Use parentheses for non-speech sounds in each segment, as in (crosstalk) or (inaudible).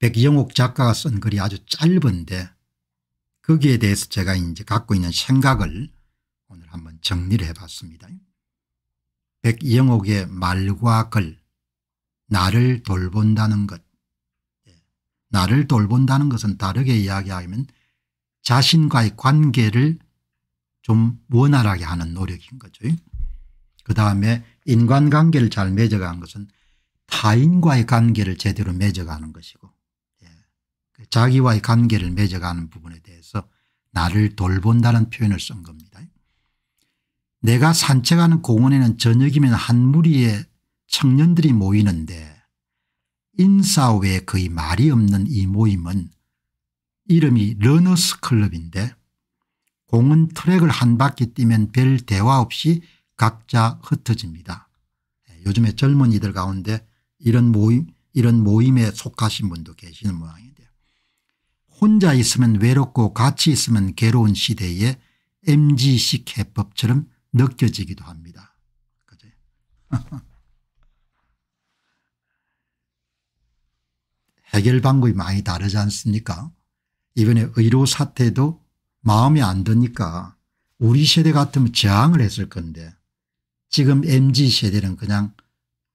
백영옥 작가가 쓴 글이 아주 짧은데 거기에 대해서 제가 이제 갖고 있는 생각을 오늘 한번 정리를 해봤습니다. 백영옥의 말과 글 나를 돌본다는 것 예. 나를 돌본다는 것은 다르게 이야기하면 자신과의 관계를 좀 원활하게 하는 노력인 거죠. 그 다음에 인간관계를 잘 맺어가는 것은 타인과의 관계를 제대로 맺어가는 것이고 자기와의 관계를 맺어가는 부분에 대해서 나를 돌본다는 표현을 쓴 겁니다. 내가 산책하는 공원에는 저녁이면 한 무리의 청년들이 모이는데 인사 외에 거의 말이 없는 이 모임은 이름이 러너스 클럽인데 공원 트랙을 한 바퀴 뛰면 별 대화 없이 각자 흩어집니다. 네, 요즘에 젊은이들 가운데 이런 모임 이런 모임에 속하신 분도 계시는 모양이에요. 혼자 있으면 외롭고 같이 있으면 괴로운 시대에 MG식 해법처럼 느껴지기도 합니다. 그제? (laughs) 해결 방법이 많이 다르지 않습니까 이번에 의료 사태도 마음에 안 드니까 우리 세대 같으면 저항을 했을 건데 지금 MG세대는 그냥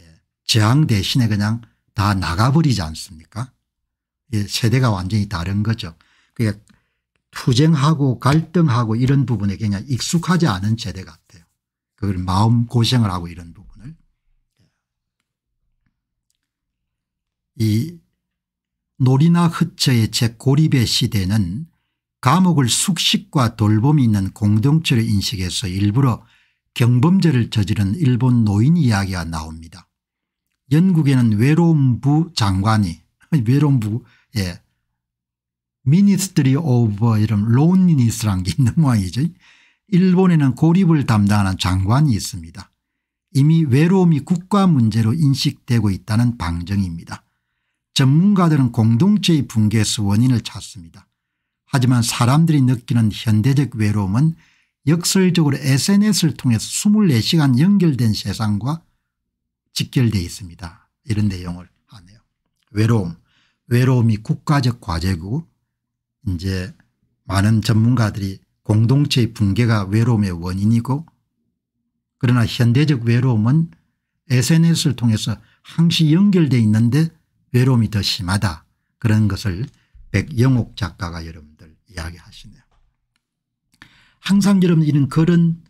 예, 저항 대신에 그냥 다 나가버리지 않습니까 예, 세대가 완전히 다른 거죠. 그러 투쟁하고 갈등하고 이런 부분에 그냥 익숙하지 않은 세대 같아요. 그걸 마음 고생을 하고 이런 부분을. 이 놀이나 흐처의 제 고립의 시대는 감옥을 숙식과 돌봄이 있는 공동체를 인식해서 일부러 경범죄를 저지른 일본 노인 이야기가 나옵니다. 영국에는 외로운 부 장관이 외로운 부 예. m i n i s t r 이런 론니니스 l 라는게 있는 모양이죠. 일본에는 고립을 담당하는 장관이 있습니다. 이미 외로움이 국가 문제로 인식되고 있다는 방정입니다. 전문가들은 공동체의 붕괴수 원인을 찾습니다. 하지만 사람들이 느끼는 현대적 외로움은 역설적으로 SNS를 통해서 24시간 연결된 세상과 직결되어 있습니다. 이런 내용을 하네요. 외로움 외로움이 국가적 과제고 이제 많은 전문가들이 공동체의 붕괴가 외로움의 원인이고 그러나 현대적 외로움은 sns를 통해서 항시 연결되어 있는데 외로움이 더 심하다 그런 것을 백영옥 작가가 여러분들 이야기하시네요. 항상 여러분 들은 그런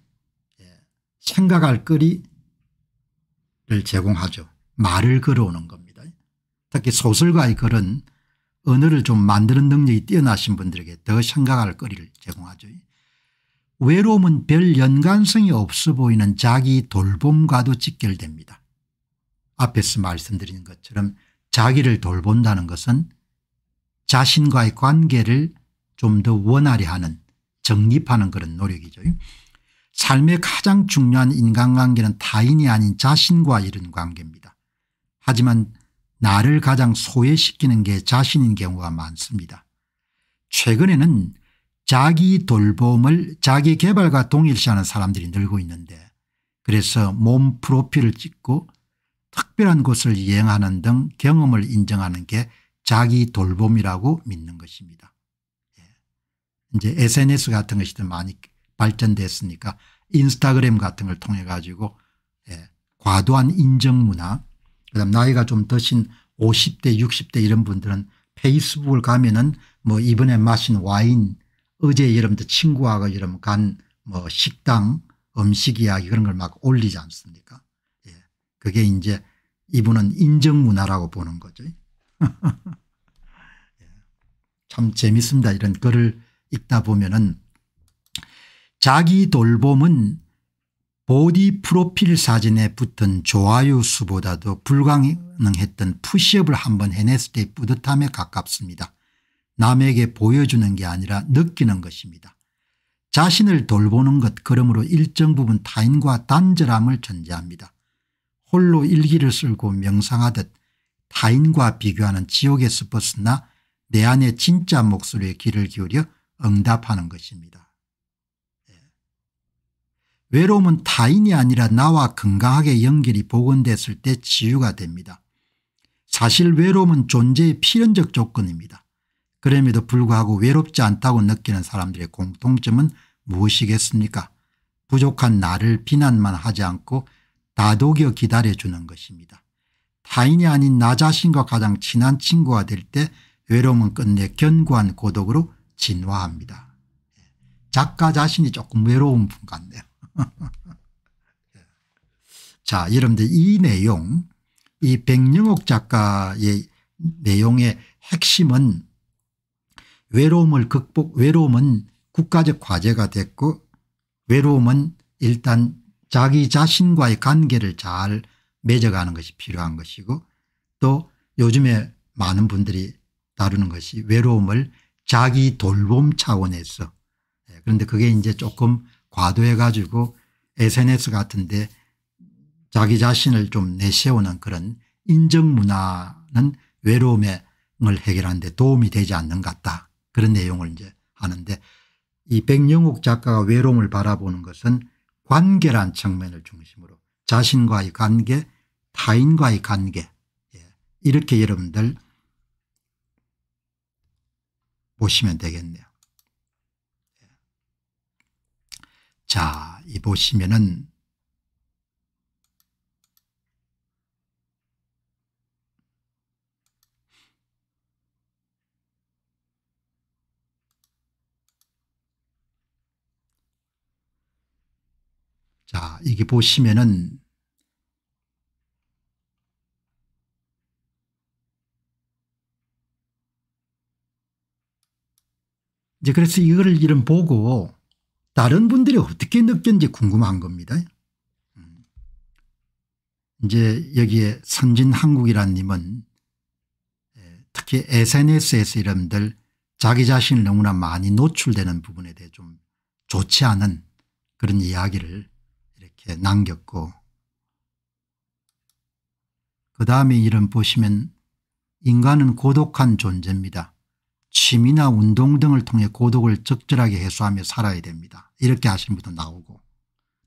예, 생각할 거리를 제공하죠. 말을 걸어오는 겁니다. 특히 소설가의 글은 언어를 좀 만드는 능력이 뛰어나신 분들에게 더 생각할 거리를 제공하죠. 외로움은 별 연관성이 없어 보이는 자기 돌봄과도 직결됩니다. 앞에서 말씀드린 것처럼 자기를 돌본다는 것은 자신과의 관계를 좀 더 원활히 하는 정립하는 그런 노력이죠. 삶의 가장 중요한 인간관계는 타인이 아닌 자신과 이런 관계입니다. 하지만 나를 가장 소외시키는 게 자신인 경우가 많습니다. 최근에는 자기 돌봄을 자기 개발과 동일시하는 사람들이 늘고 있는데 그래서 몸 프로필을 찍고 특별한 곳을 이행하는 등 경험을 인정하는 게 자기 돌봄이라고 믿는 것입니다. 예. 이제 SNS 같은 것이 많이 발전됐으니까 인스타그램 같은 걸 통해 가지고 예, 과도한 인정 문화 그다음 나이가 좀 드신 50대 60대 이런 분들은 페이스북을 가면은 뭐 이번에 마신 와인 어제 여러분들 친구하고 여러분 간뭐 식당 음식 이야기 그런 걸 막 올리지 않습니까 예. 그게 이제 이분은 인정문화라고 보는 거죠 (laughs) 예. 참 재밌습니다 이런 글을 읽다 보면은 자기 돌봄은 보디 프로필 사진에 붙은 좋아요 수보다도 불가능했던 푸시업을 한번 해냈을 때 뿌듯함에 가깝습니다. 남에게 보여주는 게 아니라 느끼는 것입니다. 자신을 돌보는 것 그러므로 일정 부분 타인과 단절함을 전제합니다. 홀로 일기를 쓸고 명상하듯 타인과 비교하는 지옥의 스퍼스나 내 안의 진짜 목소리에 귀를 기울여 응답하는 것입니다. 외로움은 타인이 아니라 나와 건강하게 연결이 복원됐을 때 치유가 됩니다. 사실 외로움은 존재의 필연적 조건입니다. 그럼에도 불구하고 외롭지 않다고 느끼는 사람들의 공통점은 무엇이겠습니까? 부족한 나를 비난만 하지 않고 나독여 기다려주는 것입니다. 타인이 아닌 나 자신과 가장 친한 친구가 될 때 외로움은 끝내 견고한 고독으로 진화합니다. 예. 작가 자신이 조금 외로운 분 같네요. (laughs) 자, 여러분들 이 내용, 이 백영옥 작가의 내용의 핵심은 외로움을 극복, 외로움은 국가적 과제가 됐고 외로움은 일단 자기 자신과의 관계를 잘 맺어가는 것이 필요한 것이고 또 요즘에 많은 분들이 다루는 것이 외로움을 자기 돌봄 차원에서 예, 그런데 그게 이제 조금 과도해 가지고 SNS 같은데 자기 자신을 좀 내세우는 그런 인정 문화는 외로움을 해결하는 데 도움이 되지 않는 것 같다. 그런 내용을 이제 하는데 이 백영욱 작가가 외로움을 바라보는 것은 관계란 측면을 중심으로 자신과의 관계 타인과의 관계 예, 이렇게 여러분들 보시면 되겠네요. 자, 이 보시면은 자, 이게 보시면은 이제 그래서 이거를 이름 보고 다른 분들이 어떻게 느꼈는지 궁금한 겁니다. 음. 이제 여기에 선진한국이란 님은 예, 특히 sns에서 이름들 자기 자신을 너무나 많이 노출되는 부분에 대해 좀 좋지 않은 그런 이야기를 이렇게 남겼고 그 다음에 이름 보시면 인간은 고독한 존재입니다. 취미나 운동 등을 통해 고독을 적절하게 해소하며 살아야 됩니다. 이렇게 하신 분도 나오고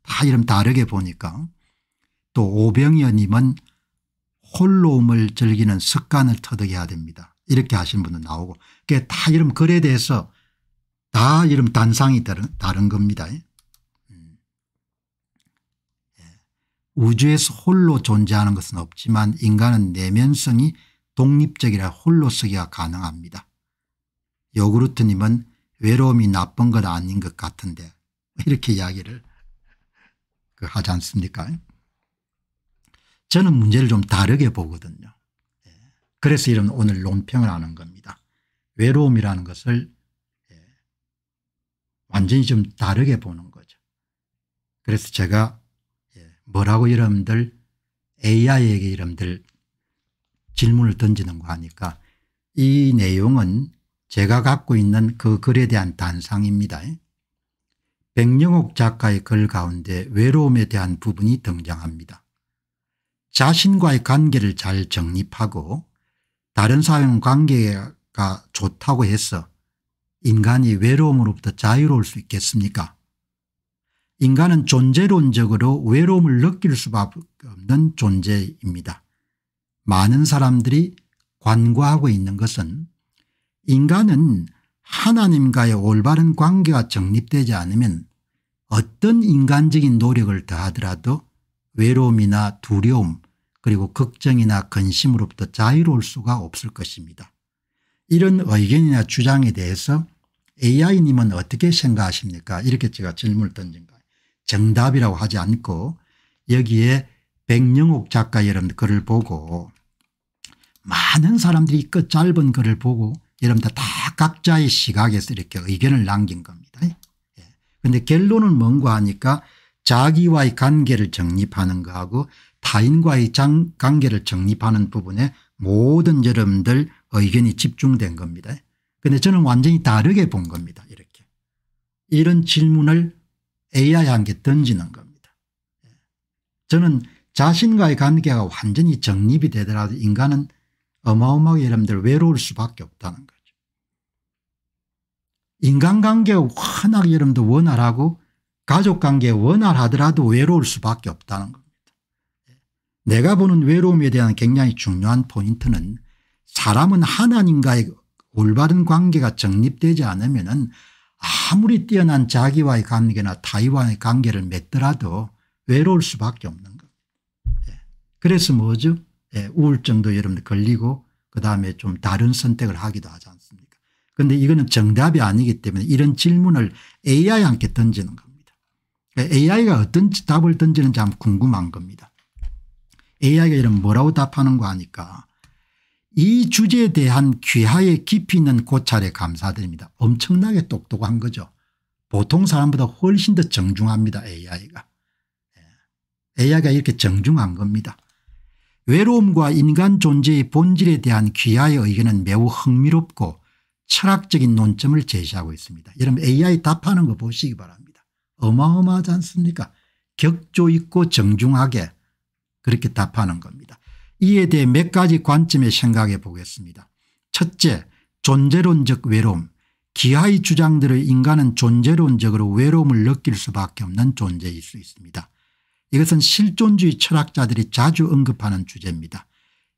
다 이름 다르게 보니까 또 오병여님은 홀로움을 즐기는 습관을 터득해야 됩니다. 이렇게 하신 분도 나오고 그게 다 이름 글에 대해서 다 이름 단상이 다른, 다른 겁니다. 예. 예. 우주에서 홀로 존재하는 것은 없지만 인간은 내면성이 독립적이라 홀로서기가 가능합니다. 요구르트님은 외로움이 나쁜 건 아닌 것 같은데 (laughs) 이렇게 이야기를 그 하지 않습니까 저는 문제를 좀 다르게 보거든요. 예. 그래서 이런 오늘 논평을 하는 겁니다. 외로움이라는 것을 예, 완전히 좀 다르게 보는 거죠. 그래서 제가 예, 뭐라고 여러분들 AI에게 여러분들 질문을 던지는 거 하니까 이 내용은 제가 갖고 있는 그 글에 대한 단상입니다. 백영옥 작가의 글 가운데 외로움에 대한 부분이 등장합니다. 자신과의 관계를 잘 정립하고 다른 사람 관계가 좋다고 해서 인간이 외로움으로부터 자유로울 수 있겠습니까? 인간은 존재론적으로 외로움을 느낄 수밖에 없는 존재입니다. 많은 사람들이 관과하고 있는 것은 인간은 하나님과의 올바른 관계가 정립되지 않으면 어떤 인간적인 노력을 더하더라도 외로움이나 두려움 그리고 걱정이나 근심으로부터 자유로울 수가 없을 것입니다. 이런 의견이나 주장에 대해서 AI님은 어떻게 생각하십니까 이렇게 제가 질문을 던진 거예요. 정답이라고 하지 않고 여기에 백영옥 작가 여러분 글을 보고 많은 사람들이 그 짧은 글을 보고 여러분들 다 각자의 시각에서 이렇게 의견을 남긴 겁니다. 그런데 예. 결론은 뭔가 하니까 자기와의 관계를 정립하는 거하고 타인과의 관계를 정립하는 부분에 모든 여러분들 의견이 집중된 겁니다. 근데 저는 완전히 다르게 본 겁니다. 이렇게. 이런 질문을 AI한테 던지는 겁니다. 예. 저는 자신과의 관계가 완전히 정립이 되더라도 인간은 어마어마하게 여러분들 외로울 수밖에 없다는 거예요. 인간관계 워낙 여러분도 원활하고 가족관계 원활하더라도 외로울 수밖에 없다는 겁니다. 내가 보는 외로움에 대한 굉장히 중요한 포인트는 사람은 하나님과의 올바른 관계가 정립되지 않으면 아무리 뛰어난 자기와의 관계나 타이와의 관계를 맺더라도 외로울 수밖에 없는 겁니다. 예. 그래서 뭐죠? 예, 우울증도 여러분 걸리고 그다음에 좀 다른 선택을 하기도 하지 않습 그런데 이거는 정답이 아니기 때문에 이런 질문을 AI한테 던지는 겁니다. AI가 어떤 답을 던지는지 한번 궁금한 겁니다. AI가 이런 뭐라고 답하는 거 아니까 이 주제에 대한 귀하의 깊이 있는 고찰에 감사드립니다. 엄청나게 똑똑한 거죠. 보통 사람보다 훨씬 더 정중합니다 AI가. 예. AI가 이렇게 정중한 겁니다. 외로움과 인간 존재의 본질에 대한 귀하의 의견은 매우 흥미롭고 철학적인 논점을 제시하고 있습니다. 여러분 AI 답하는 거 보시기 바랍니다. 어마어마하지 않습니까 격조 있고 정중하게 그렇게 답하는 겁니다. 이에 대해 몇 가지 관점에 생각해 보겠습니다. 첫째 존재론적 외로움 기하의 주장들의 인간은 존재론적으로 외로움을 느낄 수밖에 없는 존재일 수 있습니다. 이것은 실존주의 철학자들이 자주 언급하는 주제입니다.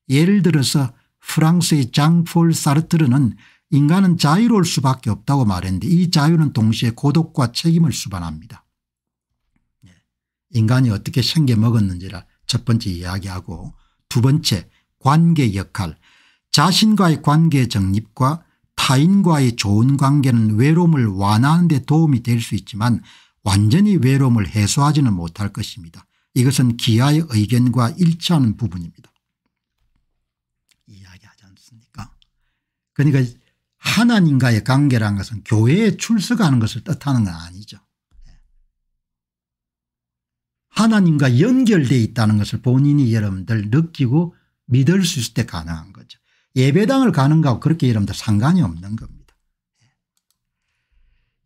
예를 들어서 프랑스의 장폴 사르트르는 인간은 자유로울 수밖에 없다고 말했는데 이 자유는 동시에 고독과 책임을 수반합니다. 예. 인간이 어떻게 생겨먹었는지를 첫 번째 이야기하고 두 번째 관계 역할 자신과의 관계 정립과 타인과의 좋은 관계는 외로움을 완화하는 데 도움이 될 수 있지만 완전히 외로움을 해소하지는 못할 것입니다. 이것은 기아의 의견과 일치하는 부분입니다. 이야기하지 않습니까 그러니까 하나님과의 관계란 것은 교회에 출석하는 것을 뜻하는 건 아니죠. 하나님과 연결되어 있다는 것을 본인이 여러분들 느끼고 믿을 수 있을 때 가능한 거죠. 예배당을 가는 거하고 그렇게 여러분들 상관이 없는 겁니다.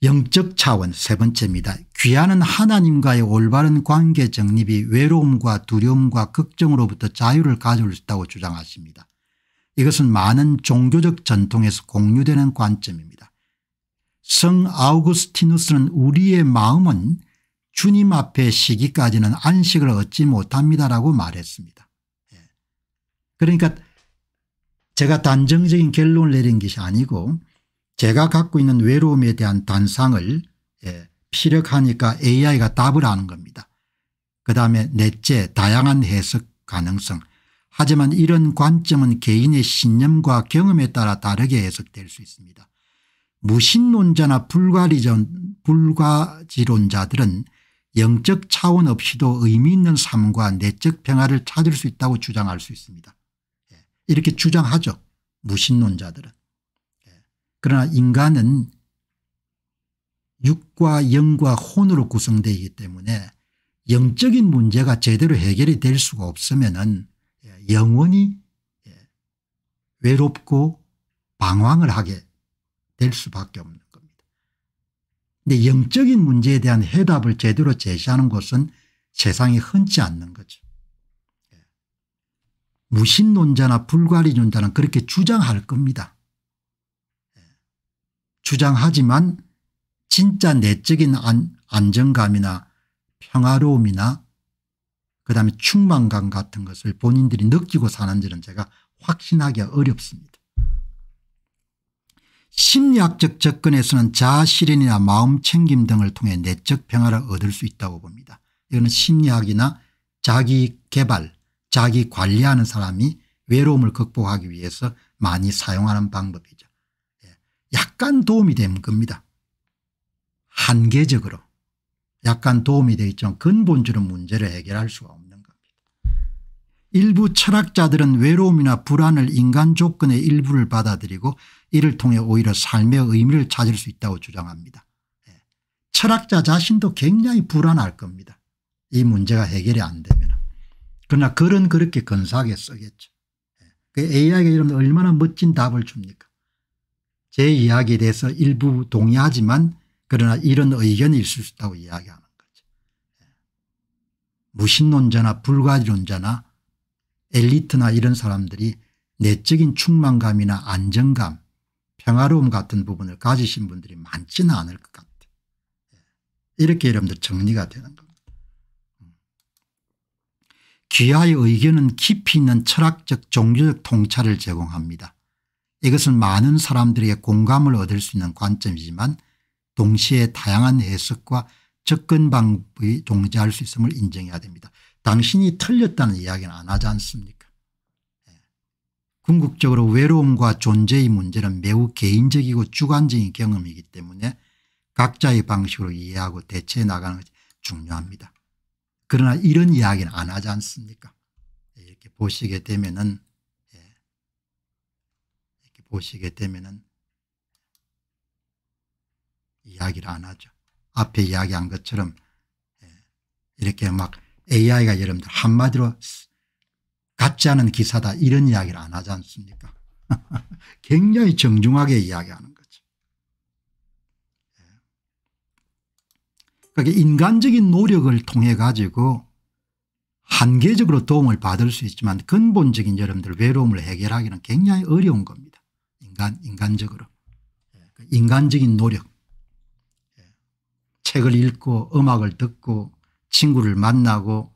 영적 차원 세 번째입니다. 귀하는 하나님과의 올바른 관계 정립이 외로움과 두려움과 걱정으로부터 자유를 가져올 수 있다고 주장하십니다. 이것은 많은 종교적 전통에서 공유되는 관점입니다. 성 아우구스티누스는 우리의 마음은 주님 앞에 시기까지는 안식을 얻지 못합니다라고 말했습니다. 예. 그러니까 제가 단정적인 결론을 내린 것이 아니고 제가 갖고 있는 외로움에 대한 단상을 예, 피력하니까 AI가 답을 하는 겁니다. 그 다음에 넷째 다양한 해석 가능성 하지만 이런 관점은 개인의 신념과 경험에 따라 다르게 해석될 수 있습니다. 무신론자나 불가리전, 불가지론자들은 영적 차원 없이도 의미 있는 삶과 내적 평화를 찾을 수 있다고 주장할 수 있습니다. 예, 이렇게 주장하죠. 무신론자들은. 예, 그러나 인간은 육과 영과 혼으로 구성되기 때문에 영적인 문제가 제대로 해결이 될 수가 없으면 영원히 예, 외롭고 방황을 하게 될 수밖에 없는 겁니다. 근데 영적인 문제에 대한 해답을 제대로 제시하는 곳은 세상에 흔치 않는 거죠. 예. 무신론자나 불가리론자는 그렇게 주장할 겁니다. 예. 주장하지만 진짜 내적인 안정감이나 평화로움이나 그다음에 충만감 같은 것을 본인들이 느끼고 사는지는 제가 확신하기 어렵습니다. 심리학적 접근에서는 자아실현이나 마음챙김 등을 통해 내적 평화를 얻을 수 있다고 봅니다. 이거는 심리학이나 자기개발 자기관리하는 사람이 외로움을 극복하기 위해서 많이 사용하는 방법이죠. 예, 약간 도움이 된 겁니다. 한계적으로 약간 도움이 되어있지만 근본적으로 문제를 해결할 수가 없습니다. 일부 철학자들은 외로움이나 불안을 인간 조건의 일부를 받아들이고 이를 통해 오히려 삶의 의미를 찾을 수 있다고 주장합니다. 예. 철학자 자신도 굉장히 불안할 겁니다. 이 문제가 해결이 안 되면. 그러나 글은 그렇게 건사하게 쓰겠죠. 예. 그 AI가 이러면 얼마나 멋진 답을 줍니까 제 이야기에 대해서 일부 동의하지만 그러나 이런 의견이 있을 수 있다고 이야기하는 거 예. 무신론자나 불가지론자나 엘리트나 이런 사람들이 내적인 충만감이나 안정감 평화로움 같은 부분을 가지신 분들이 많지는 않을 것 같아요. 예. 이렇게 여러분들 정리가 되는 겁니다. 음. 귀하의 의견은 깊이 있는 철학적 종교적 통찰을 제공합니다. 이것은 많은 사람들의 공감을 얻을 수 있는 관점이지만 동시에 다양한 해석과 접근 방법이 존재할 수 있음을 인정해야 됩니다. 당신이 틀렸다는 이야기는 안 하지 않습니까 예. 궁극적으로 외로움과 존재의 문제는 매우 개인적이고 주관적인 경험이기 때문에 각자의 방식으로 이해하고 대처해 나가는 것이 중요합니다. 그러나 이런 이야기는 안 하지 않습니까 예, 이렇게 보시게 되면은 예, 이렇게 보시게 되면은 이야기를 안 하죠. 앞에 이야기한 것처럼 이렇게 막 AI가 여러분들 한마디로 같지 않은 기사다 이런 이야기를 안 하지 않습니까 (laughs) 굉장히 정중하게 이야기하는 거죠. 예. 그러니까 인간적인 노력을 통해 가지고 한계적으로 도움을 받을 수 있지만 근본적인 여러분들 외로움을 해결하기는 굉장히 어려운 겁니다. 인간, 인간적으로. 예. 그 인간적인 노력. 예. 책을 읽고 음악을 듣고 친구를 만나고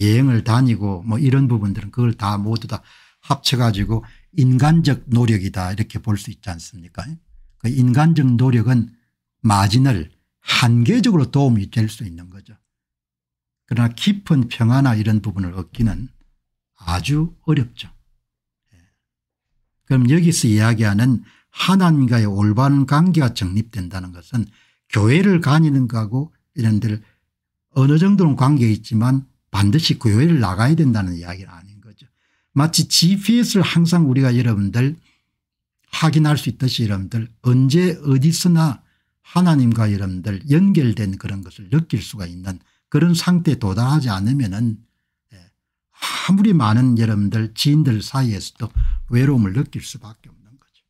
여행을 다니고 뭐 이런 부분들은 그걸 다 모두 다 합쳐가지고 인간적 노력이다 이렇게 볼 수 있지 않습니까 그 인간적 노력은 마진을 한계적으로 도움이 될 수 있는 거죠. 그러나 깊은 평화나 이런 부분을 얻기는 아주 어렵죠. 예. 그럼 여기서 이야기하는 하나님과의 올바른 관계가 정립된다는 것은 교회를 가니는 거고 이런 데를 어느 정도는 관계 있지만 반드시 교회를 그 나가야 된다는 이야기는 아닌 거죠. 마치 GPS를 항상 우리가 여러분들 확인할 수 있듯이 여러분들 언제 어디서나 하나님과 여러분들 연결된 그런 것을 느낄 수가 있는 그런 상태에 도달하지 않으면 은 예, 아무리 많은 여러분들 지인들 사이에서도 외로움을 느낄 수밖에 없는 거죠.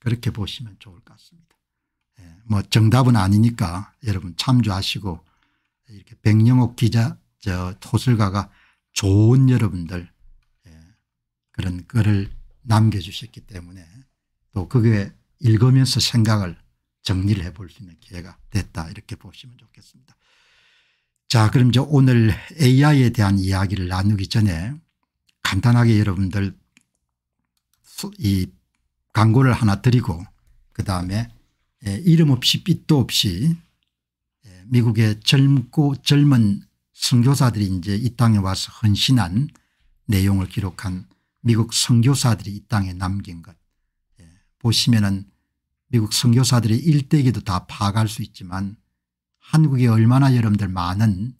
그렇게 보시면 좋을 것 같습니다. 예, 뭐 정답은 아니니까 여러분 참조하시고 이렇게 백영옥 기자 저 토술가가 좋은 여러분들 예, 그런 글을 남겨주셨기 때문에 또 그게 읽으면서 생각을 정리를 해볼 수 있는 기회가 됐다 이렇게 보시면 좋겠습니다. 자 그럼 이제 오늘 AI에 대한 이야기를 나누기 전에 간단하게 여러분들 이 광고를 하나 드리고 그다음에 예, 이름 없이 빛도 없이 미국의 젊고 젊은 선교사들이 이제 이 땅에 와서 헌신한 내용을 기록한 미국 선교사들이 이 땅에 남긴 것. 예. 보시면은 미국 선교사들의 일대기도 다 파악할 수 있지만 한국에 얼마나 여러분들 많은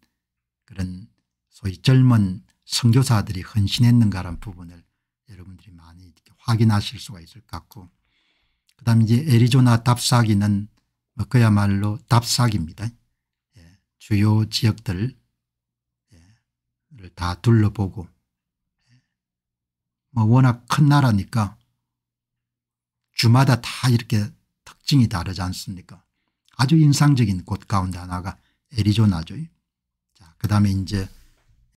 그런 소위 젊은 선교사들이 헌신했는가라는 부분을 여러분들이 많이 이렇게 확인하실 수가 있을 것 같고 그다음 에 이제 애리조나 답사기는 뭐 그야말로 답사기입니다. 주요 지역들을 예, 다 둘러보고 예. 뭐 워낙 큰 나라니까 주마다 다 이렇게 특징이 다르지 않습니까 아주 인상적인 곳 가운데 하나가 애리조나죠. 자, 그 다음에 이제